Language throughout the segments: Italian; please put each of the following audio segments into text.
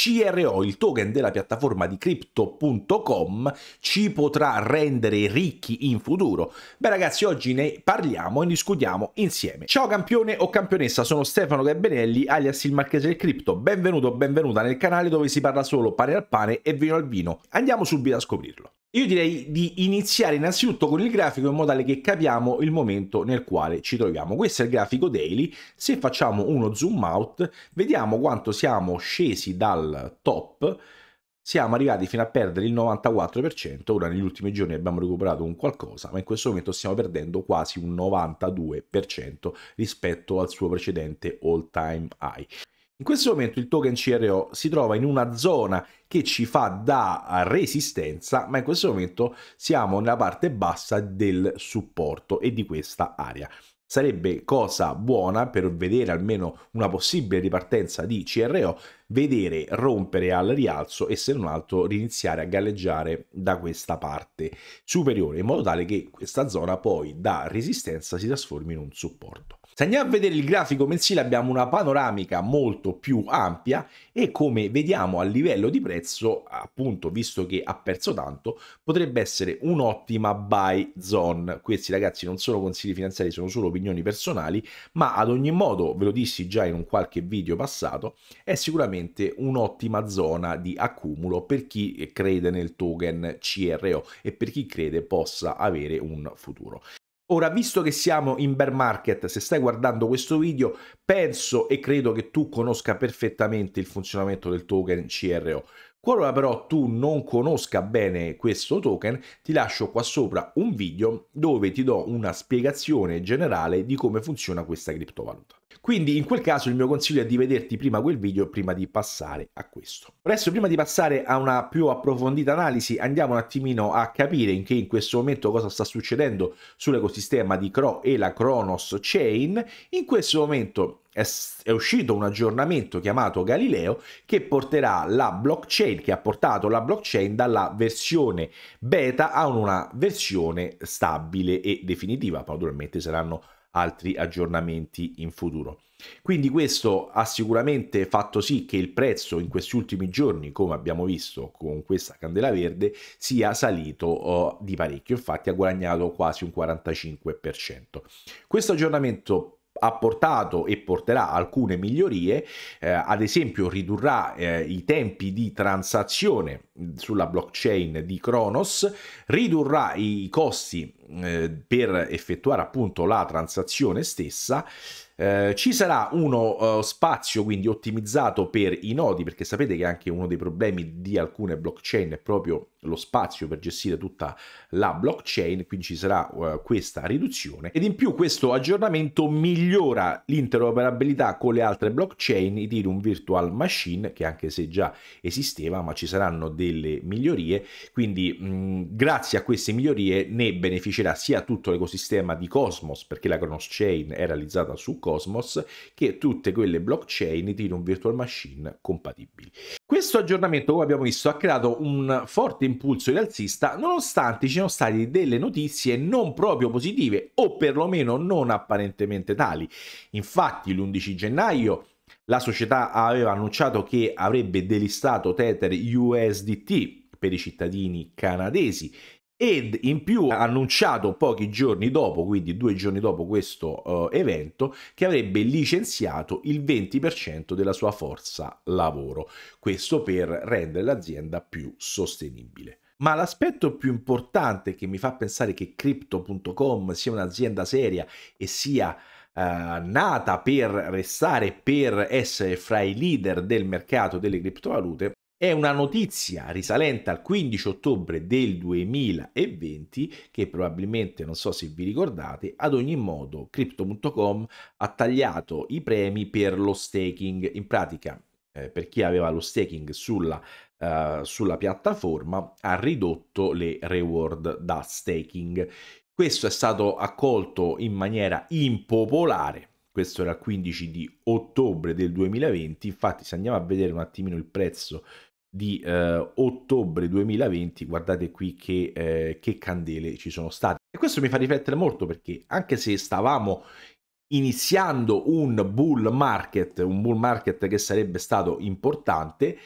CRO, il token della piattaforma di crypto.com, ci potrà rendere ricchi in futuro? Beh ragazzi, oggi ne parliamo e ne discutiamo insieme. Ciao campione o campionessa, sono Stefano Gabbenelli, alias il Marchese del Cripto. Benvenuto o benvenuta nel canale dove si parla solo pane al pane e vino al vino. Andiamo subito a scoprirlo. Io direi di iniziare innanzitutto con il grafico in modo tale che capiamo il momento nel quale ci troviamo. Questo è il grafico daily, se facciamo uno zoom out vediamo quanto siamo scesi dal top, siamo arrivati fino a perdere il 94%, ora negli ultimi giorni abbiamo recuperato un qualcosa, ma in questo momento stiamo perdendo quasi un 92% rispetto al suo precedente all time high. In questo momento il token CRO si trova in una zona che ci fa da resistenza, ma in questo momento siamo nella parte bassa del supporto e di questa area. Sarebbe cosa buona per vedere almeno una possibile ripartenza di CRO, vedere rompere al rialzo e se non altro riniziare a galleggiare da questa parte superiore in modo tale che questa zona poi da resistenza si trasformi in un supporto. Se andiamo a vedere il grafico mensile abbiamo una panoramica molto più ampia e come vediamo a livello di prezzo, appunto visto che ha perso tanto, potrebbe essere un'ottima buy zone. Questi ragazzi non sono consigli finanziari, sono solo opinioni personali, ma ad ogni modo, ve lo dissi già in un qualche video passato, è sicuramente un'ottima zona di accumulo per chi crede nel token CRO e per chi crede possa avere un futuro. Ora, visto che siamo in bear market, se stai guardando questo video, penso e credo che tu conosca perfettamente il funzionamento del token CRO. Qualora però tu non conosca bene questo token, ti lascio qua sopra un video dove ti do una spiegazione generale di come funziona questa criptovaluta. Quindi in quel caso il mio consiglio è di vederti prima quel video prima di passare a questo. Adesso prima di passare a una più approfondita analisi andiamo un attimino a capire in che in questo momento cosa sta succedendo sull'ecosistema di Cro e la Kronos Chain. In questo momento è, uscito un aggiornamento chiamato Galileo che porterà la blockchain, che ha portato la blockchain dalla versione beta a una versione stabile e definitiva. Naturalmente saranno altri aggiornamenti in futuro. Quindi questo ha sicuramente fatto sì che il prezzo in questi ultimi giorni, come abbiamo visto con questa candela verde, sia salito uh, di parecchio, infatti ha guadagnato quasi un 45%. Questo aggiornamento ha portato e porterà alcune migliorie, eh, ad esempio ridurrà eh, i tempi di transazione mm, sulla blockchain di Kronos, ridurrà i costi eh, per effettuare appunto la transazione stessa. Eh, ci sarà uno eh, spazio quindi ottimizzato per i nodi, perché sapete che anche uno dei problemi di alcune blockchain è proprio lo spazio per gestire tutta la blockchain, quindi ci sarà uh, questa riduzione ed in più questo aggiornamento migliora l'interoperabilità con le altre blockchain, di un Virtual Machine, che anche se già esisteva, ma ci saranno delle migliorie, quindi mh, mm, grazie a queste migliorie ne beneficerà sia tutto l'ecosistema di Cosmos, perché la Kronos Chain è realizzata su Cosmos, che tutte quelle blockchain di un Virtual Machine compatibili. Questo aggiornamento, come abbiamo visto, ha creato un forte impulso rialzista, nonostante ci siano state delle notizie non proprio positive, o perlomeno non apparentemente tali. Infatti, l'11 gennaio la società aveva annunciato che avrebbe delistato Tether USDT per i cittadini canadesi ed in più ha annunciato pochi giorni dopo, quindi due giorni dopo questo uh, evento, che avrebbe licenziato il 20% della sua forza lavoro, questo per rendere l'azienda più sostenibile. Ma l'aspetto più importante che mi fa pensare che Crypto.com sia un'azienda seria e sia eh, nata per restare, per essere fra i leader del mercato delle criptovalute, è una notizia risalente al 15 ottobre del 2020 che probabilmente non so se vi ricordate, ad ogni modo crypto.com ha tagliato i premi per lo staking, in pratica eh, per chi aveva lo staking sulla, uh, sulla piattaforma ha ridotto le reward da staking. Questo è stato accolto in maniera impopolare questo era il 15 di ottobre del 2020, infatti se andiamo a vedere un attimino il prezzo di eh, ottobre 2020, guardate qui che, eh, che candele ci sono state. E questo mi fa riflettere molto perché anche se stavamo iniziando un bull market, un bull market che sarebbe stato importante,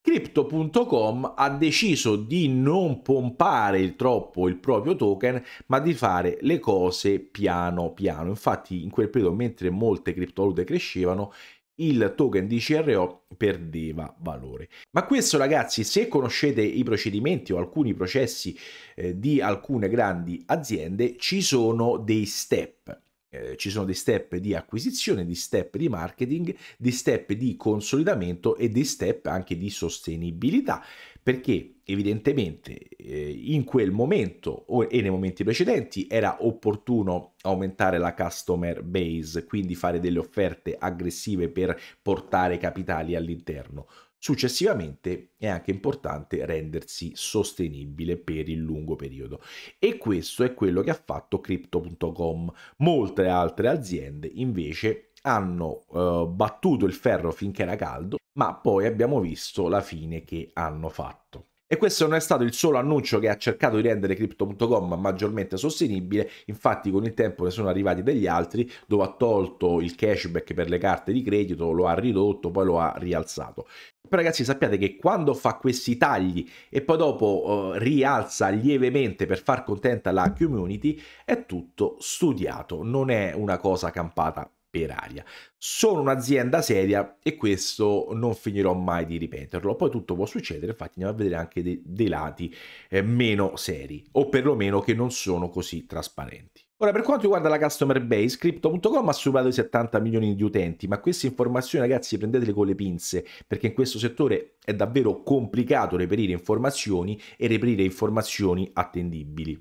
Crypto.com ha deciso di non pompare il troppo il proprio token, ma di fare le cose piano piano. Infatti, in quel periodo, mentre molte criptovalute crescevano, il token di CRO perdeva valore. Ma questo ragazzi, se conoscete i procedimenti o alcuni processi eh, di alcune grandi aziende, ci sono dei step. Eh, ci sono dei step di acquisizione, di step di marketing, di step di consolidamento e di step anche di sostenibilità, perché evidentemente eh, in quel momento o, e nei momenti precedenti era opportuno aumentare la customer base, quindi fare delle offerte aggressive per portare capitali all'interno. Successivamente è anche importante rendersi sostenibile per il lungo periodo e questo è quello che ha fatto crypto.com. Molte altre aziende invece hanno eh, battuto il ferro finché era caldo, ma poi abbiamo visto la fine che hanno fatto. E questo non è stato il solo annuncio che ha cercato di rendere Crypto.com maggiormente sostenibile, infatti con il tempo ne sono arrivati degli altri dove ha tolto il cashback per le carte di credito, lo ha ridotto, poi lo ha rialzato. Però ragazzi sappiate che quando fa questi tagli e poi dopo eh, rialza lievemente per far contenta la community, è tutto studiato, non è una cosa campata per aria. Sono un'azienda seria e questo non finirò mai di ripeterlo. Poi tutto può succedere, infatti andiamo a vedere anche dei, dei lati eh, meno seri o perlomeno che non sono così trasparenti. Ora, per quanto riguarda la customer base, Crypto.com ha superato i 70 milioni di utenti, ma queste informazioni, ragazzi, prendetele con le pinze, perché in questo settore è davvero complicato reperire informazioni e reperire informazioni attendibili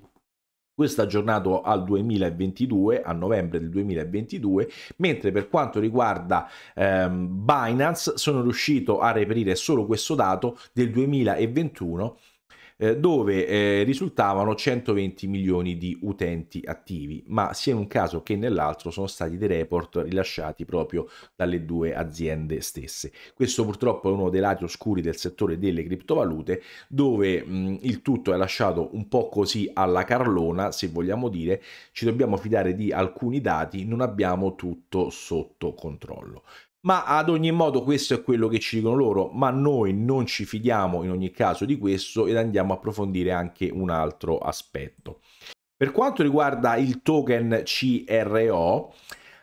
questo aggiornato al 2022, a novembre del 2022, mentre per quanto riguarda ehm, Binance sono riuscito a reperire solo questo dato del 2021 eh, dove eh, risultavano 120 milioni di utenti attivi, ma sia in un caso che nell'altro sono stati dei report rilasciati proprio dalle due aziende stesse. Questo purtroppo è uno dei lati oscuri del settore delle criptovalute, dove mh, il tutto è lasciato un po' così alla carlona, se vogliamo dire, ci dobbiamo fidare di alcuni dati, non abbiamo tutto sotto controllo ma ad ogni modo questo è quello che ci dicono loro, ma noi non ci fidiamo in ogni caso di questo ed andiamo a approfondire anche un altro aspetto. Per quanto riguarda il token CRO,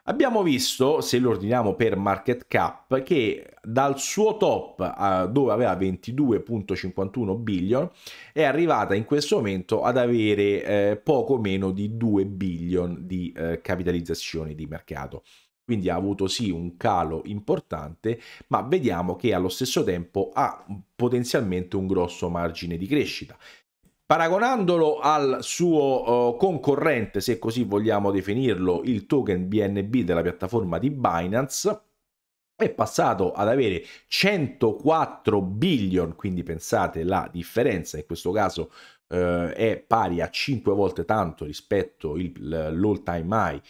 abbiamo visto, se lo ordiniamo per market cap, che dal suo top eh, dove aveva 22.51 billion è arrivata in questo momento ad avere eh, poco meno di 2 billion di eh, capitalizzazione di mercato quindi ha avuto sì un calo importante, ma vediamo che allo stesso tempo ha potenzialmente un grosso margine di crescita. Paragonandolo al suo uh, concorrente, se così vogliamo definirlo, il token BNB della piattaforma di Binance, è passato ad avere 104 billion, quindi pensate la differenza, in questo caso eh, è pari a 5 volte tanto rispetto all'all time high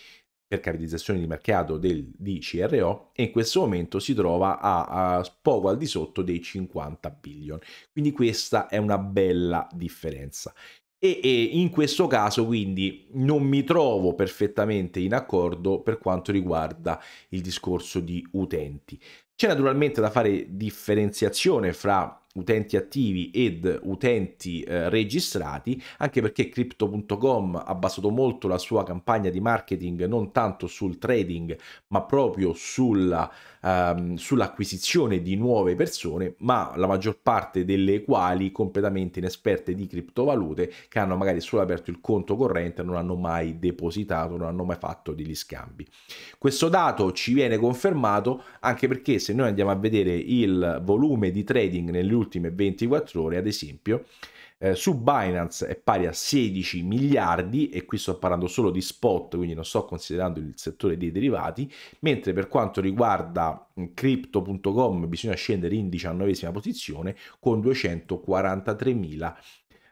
per capitalizzazione di mercato del, di CRO e in questo momento si trova a, a poco al di sotto dei 50 billion. Quindi questa è una bella differenza. E, e, in questo caso quindi non mi trovo perfettamente in accordo per quanto riguarda il discorso di utenti. C'è naturalmente da fare differenziazione fra utenti attivi ed utenti eh, registrati, anche perché crypto.com ha basato molto la sua campagna di marketing non tanto sul trading, ma proprio sulla, ehm, sull'acquisizione di nuove persone, ma la maggior parte delle quali completamente inesperte di criptovalute, che hanno magari solo aperto il conto corrente, non hanno mai depositato, non hanno mai fatto degli scambi. Questo dato ci viene confermato anche perché se noi andiamo a vedere il volume di trading negli ultime ultime 24 ore, ad esempio, eh, su Binance è pari a 16 miliardi e qui sto parlando solo di spot, quindi non sto considerando il settore dei derivati, mentre per quanto riguarda mm, crypto.com bisogna scendere in 19 posizione con 243 mila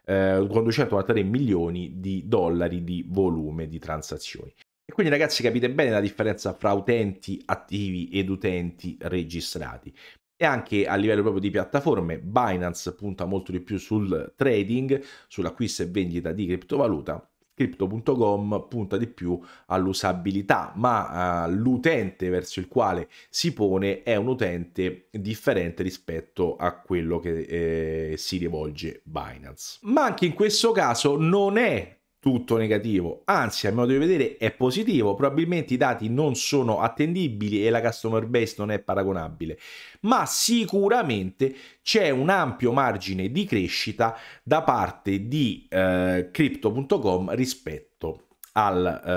eh, con 243 milioni di dollari di volume di transazioni. E quindi ragazzi capite bene la differenza fra utenti attivi ed utenti registrati e anche a livello proprio di piattaforme. Binance punta molto di più sul trading, sull'acquisto e vendita di criptovaluta. Crypto.com punta di più all'usabilità, ma uh, l'utente verso il quale si pone è un utente differente rispetto a quello che eh, si rivolge Binance. Ma anche in questo caso non è tutto negativo, anzi a mio modo di vedere è positivo, probabilmente i dati non sono attendibili e la customer base non è paragonabile, ma sicuramente c'è un ampio margine di crescita da parte di eh, crypto.com rispetto al, eh,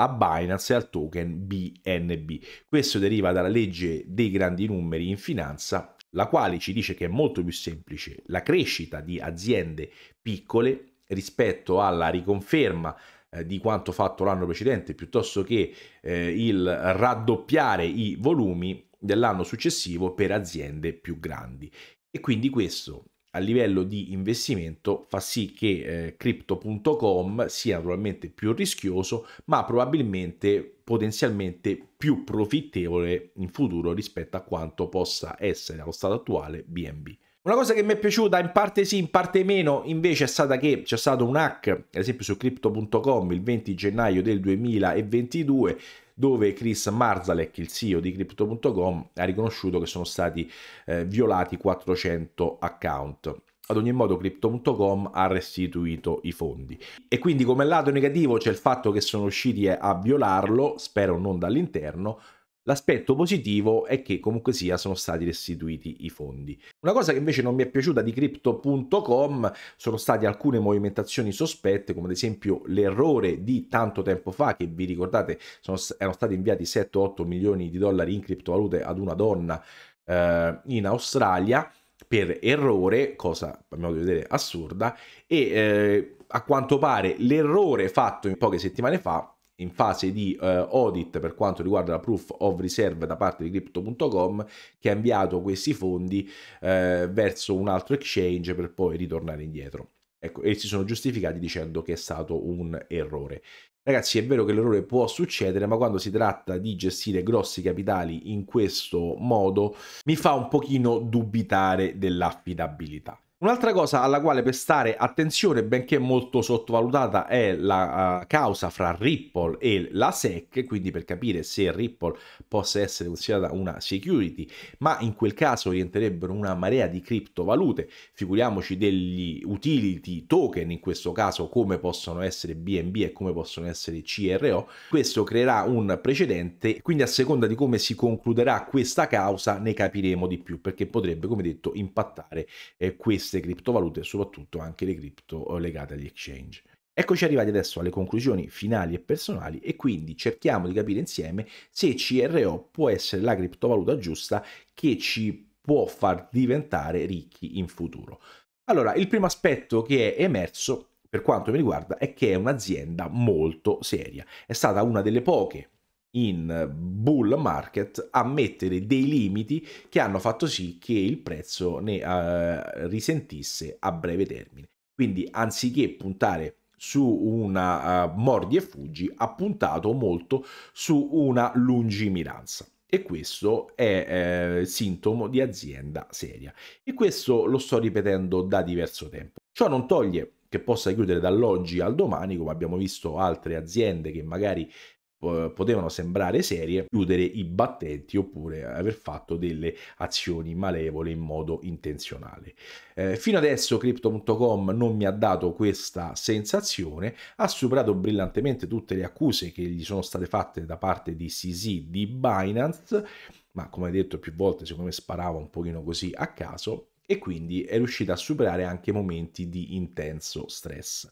a Binance e al token BNB. Questo deriva dalla legge dei grandi numeri in finanza la quale ci dice che è molto più semplice la crescita di aziende piccole rispetto alla riconferma eh, di quanto fatto l'anno precedente piuttosto che eh, il raddoppiare i volumi dell'anno successivo per aziende più grandi. E quindi questo a livello di investimento fa sì che eh, crypto.com sia naturalmente più rischioso, ma probabilmente potenzialmente più profittevole in futuro rispetto a quanto possa essere allo stato attuale BNB. Una cosa che mi è piaciuta in parte sì, in parte meno, invece è stata che c'è stato un hack, ad esempio su crypto.com il 20 gennaio del 2022, dove Chris Marzalek, il CEO di crypto.com, ha riconosciuto che sono stati eh, violati 400 account. Ad ogni modo crypto.com ha restituito i fondi. E quindi come lato negativo c'è il fatto che sono riusciti a violarlo, spero non dall'interno, L'aspetto positivo è che comunque sia sono stati restituiti i fondi. Una cosa che invece non mi è piaciuta di crypto.com sono state alcune movimentazioni sospette, come ad esempio l'errore di tanto tempo fa che vi ricordate sono, erano stati inviati 7-8 milioni di dollari in criptovalute ad una donna eh, in Australia per errore, cosa a mio modo di vedere assurda, e eh, a quanto pare l'errore fatto in poche settimane fa in fase di eh, audit per quanto riguarda la proof of reserve da parte di crypto.com che ha inviato questi fondi eh, verso un altro exchange per poi ritornare indietro. Ecco, e si sono giustificati dicendo che è stato un errore. Ragazzi, è vero che l'errore può succedere, ma quando si tratta di gestire grossi capitali in questo modo mi fa un pochino dubitare dell'affidabilità. Un'altra cosa alla quale prestare attenzione, benché molto sottovalutata, è la uh, causa fra Ripple e la SEC, quindi per capire se Ripple possa essere considerata una security, ma in quel caso rientrerebbero una marea di criptovalute, figuriamoci degli utility token in questo caso come possono essere BNB e come possono essere CRO. Questo creerà un precedente, quindi a seconda di come si concluderà questa causa ne capiremo di più, perché potrebbe, come detto, impattare eh, questa queste criptovalute soprattutto anche le cripto eh, legate agli exchange. Eccoci arrivati adesso alle conclusioni finali e personali e quindi cerchiamo di capire insieme se CRO può essere la criptovaluta giusta che ci può far diventare ricchi in futuro. Allora, il primo aspetto che è emerso per quanto mi riguarda è che è un'azienda molto seria. È stata una delle poche in bull market a mettere dei limiti che hanno fatto sì che il prezzo ne uh, risentisse a breve termine. Quindi anziché puntare su una uh, mordi e fuggi, ha puntato molto su una lungimiranza. E questo è eh, sintomo di azienda seria. E questo lo sto ripetendo da diverso tempo. Ciò non toglie che possa chiudere dall'oggi al domani, come abbiamo visto altre aziende che magari potevano sembrare serie, chiudere i battenti oppure aver fatto delle azioni malevole in modo intenzionale. Eh, fino adesso Crypto.com non mi ha dato questa sensazione, ha superato brillantemente tutte le accuse che gli sono state fatte da parte di CZ di Binance, ma come detto più volte secondo me sparava un pochino così a caso e quindi è riuscita a superare anche momenti di intenso stress.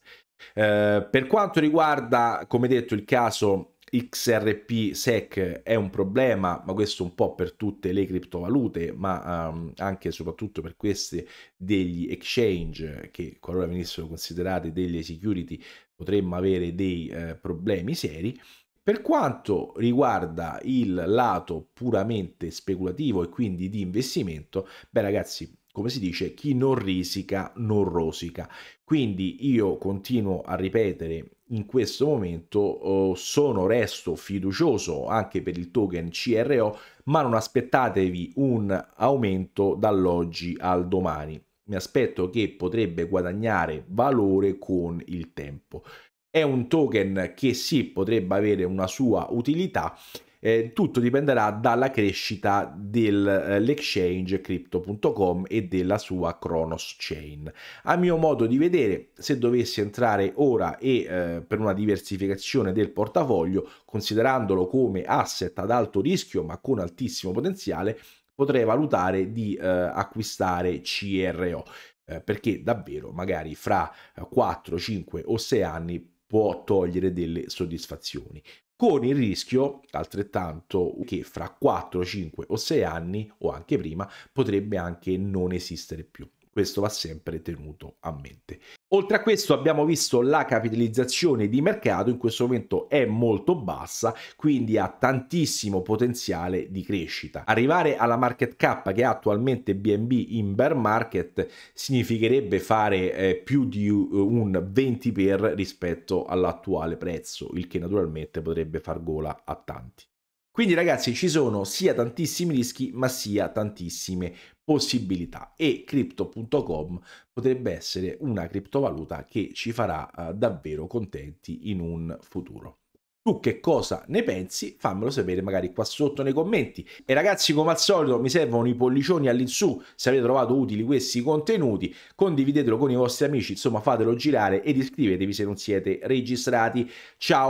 Eh, per quanto riguarda, come detto, il caso XRP SEC è un problema, ma questo un po' per tutte le criptovalute, ma um, anche e soprattutto per queste degli exchange che qualora venissero considerate delle security potremmo avere dei eh, problemi seri. Per quanto riguarda il lato puramente speculativo e quindi di investimento, beh ragazzi, come si dice, chi non risica non rosica. Quindi io continuo a ripetere in questo momento eh, sono resto fiducioso anche per il token CRO, ma non aspettatevi un aumento dall'oggi al domani. Mi aspetto che potrebbe guadagnare valore con il tempo. È un token che sì potrebbe avere una sua utilità eh, tutto dipenderà dalla crescita dell'exchange eh, crypto.com e della sua Kronos Chain. A mio modo di vedere, se dovessi entrare ora e eh, per una diversificazione del portafoglio, considerandolo come asset ad alto rischio ma con altissimo potenziale, potrei valutare di eh, acquistare CRO eh, perché davvero magari fra 4, eh, 5 o 6 anni può togliere delle soddisfazioni con il rischio altrettanto che fra 4, 5 o 6 anni o anche prima potrebbe anche non esistere più questo va sempre tenuto a mente. Oltre a questo abbiamo visto la capitalizzazione di mercato in questo momento è molto bassa, quindi ha tantissimo potenziale di crescita. Arrivare alla market cap che ha attualmente BNB in bear market significherebbe fare eh, più di eh, un 20 per rispetto all'attuale prezzo, il che naturalmente potrebbe far gola a tanti. Quindi ragazzi ci sono sia tantissimi rischi ma sia tantissime possibilità e crypto.com potrebbe essere una criptovaluta che ci farà eh, davvero contenti in un futuro. Tu che cosa ne pensi? Fammelo sapere magari qua sotto nei commenti. E ragazzi, come al solito, mi servono i pollicioni all'insù. Se avete trovato utili questi contenuti, condividetelo con i vostri amici, insomma, fatelo girare ed iscrivetevi se non siete registrati. Ciao!